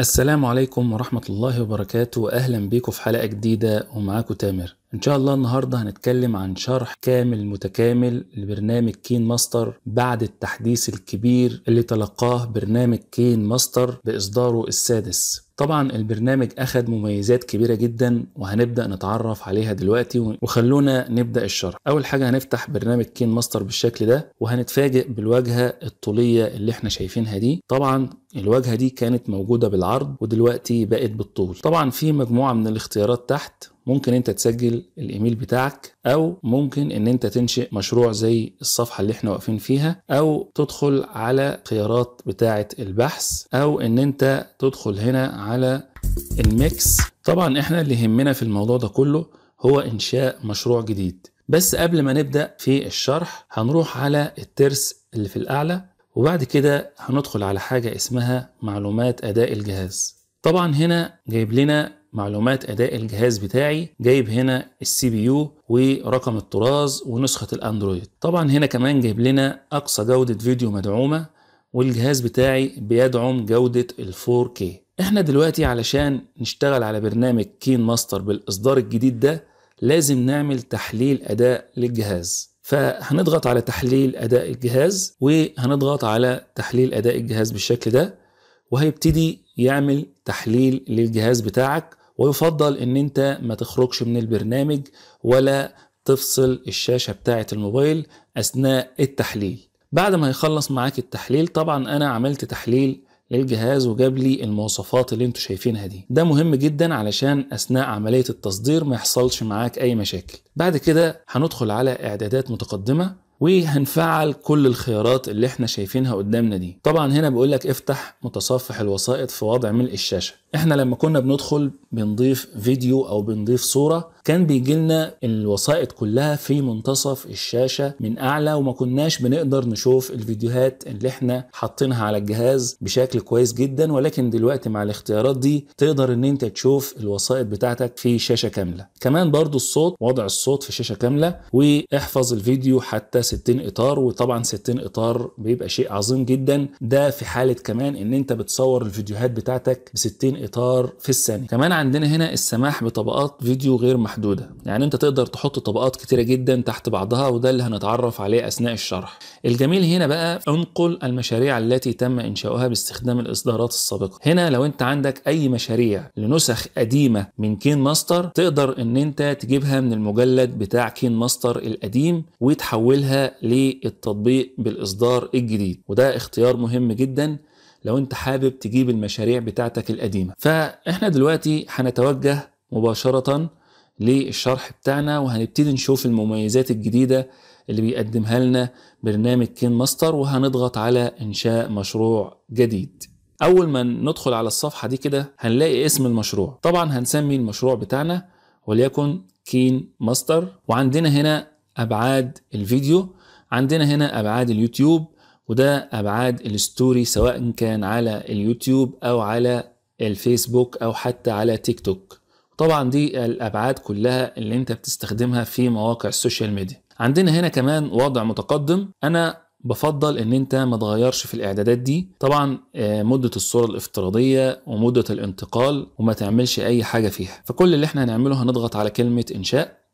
السلام عليكم ورحمة الله وبركاته أهلا بيكم في حلقة جديدة ومعاكم تامر إن شاء الله النهاردة هنتكلم عن شرح كامل متكامل لبرنامج كين ماستر بعد التحديث الكبير اللي تلقاه برنامج كين ماستر بإصداره السادس طبعا البرنامج أخد مميزات كبيرة جدا وهنبدأ نتعرف عليها دلوقتي وخلونا نبدأ الشرح أول حاجة هنفتح برنامج كين ماستر بالشكل ده وهنتفاجئ بالواجهة الطولية اللي احنا شايفينها دي طبعا الواجهة دي كانت موجودة بالعرض ودلوقتي بقت بالطول طبعا في مجموعة من الاختيارات تحت ممكن انت تسجل الايميل بتاعك او ممكن ان انت تنشئ مشروع زي الصفحه اللي احنا واقفين فيها او تدخل على خيارات بتاعه البحث او ان انت تدخل هنا على الميكس طبعا احنا اللي يهمنا في الموضوع ده كله هو انشاء مشروع جديد بس قبل ما نبدا في الشرح هنروح على الترس اللي في الاعلى وبعد كده هندخل على حاجه اسمها معلومات اداء الجهاز طبعا هنا جايب لنا معلومات اداء الجهاز بتاعي جايب هنا السي بي يو ورقم الطراز ونسخه الاندرويد طبعا هنا كمان جايب لنا اقصى جوده فيديو مدعومه والجهاز بتاعي بيدعم جوده ال 4K احنا دلوقتي علشان نشتغل على برنامج كين ماستر بالاصدار الجديد ده لازم نعمل تحليل اداء للجهاز فهنضغط على تحليل اداء الجهاز وهنضغط على تحليل اداء الجهاز بالشكل ده وهيبتدي يعمل تحليل للجهاز بتاعك ويفضل ان انت ما تخرجش من البرنامج ولا تفصل الشاشة بتاعة الموبايل اثناء التحليل بعد ما يخلص معاك التحليل طبعا انا عملت تحليل للجهاز وجاب لي المواصفات اللي انتوا شايفينها دي ده مهم جدا علشان اثناء عمليه التصدير ما يحصلش معاك اي مشاكل بعد كده هندخل على اعدادات متقدمه وهنفعل كل الخيارات اللي احنا شايفينها قدامنا دي طبعا هنا بيقول لك افتح متصفح الوسائط في وضع ملء الشاشه احنا لما كنا بندخل بنضيف فيديو او بنضيف صوره كان بيجي لنا الوسائط كلها في منتصف الشاشه من اعلى وما كناش بنقدر نشوف الفيديوهات اللي احنا حاطينها على الجهاز بشكل كويس جدا ولكن دلوقتي مع الاختيارات دي تقدر ان انت تشوف الوسائط بتاعتك في شاشه كامله كمان برضو الصوت وضع الصوت في شاشه كامله واحفظ الفيديو حتى 60 اطار وطبعا 60 اطار بيبقى شيء عظيم جدا ده في حاله كمان ان انت بتصور الفيديوهات بتاعتك ب 60 اطار في الثانيه كمان عندنا هنا السماح بطبقات فيديو غير محدودة يعني انت تقدر تحط طبقات كتيرة جدا تحت بعضها وده اللي هنتعرف عليه اثناء الشرح الجميل هنا بقى انقل المشاريع التي تم انشاؤها باستخدام الاصدارات السابقة هنا لو انت عندك اي مشاريع لنسخ قديمة من كين ماستر تقدر ان انت تجيبها من المجلد بتاع كين ماستر القديم وتحولها للتطبيق بالاصدار الجديد وده اختيار مهم جدا لو انت حابب تجيب المشاريع بتاعتك القديمه فاحنا دلوقتي هنتوجه مباشره للشرح بتاعنا وهنبتدي نشوف المميزات الجديده اللي بيقدمها لنا برنامج كين ماستر وهنضغط على انشاء مشروع جديد اول ما ندخل على الصفحه دي كده هنلاقي اسم المشروع طبعا هنسمي المشروع بتاعنا وليكن كين ماستر وعندنا هنا ابعاد الفيديو عندنا هنا ابعاد اليوتيوب وده أبعاد الستوري سواء كان على اليوتيوب أو على الفيسبوك أو حتى على تيك توك طبعا دي الأبعاد كلها اللي أنت بتستخدمها في مواقع السوشيال ميديا عندنا هنا كمان وضع متقدم أنا بفضل ان انت ما تغيرش في الاعدادات دي طبعا آه، مده الصوره الافتراضيه ومده الانتقال وما تعملش اي حاجه فيها فكل اللي احنا هنعمله هنضغط على كلمه انشاء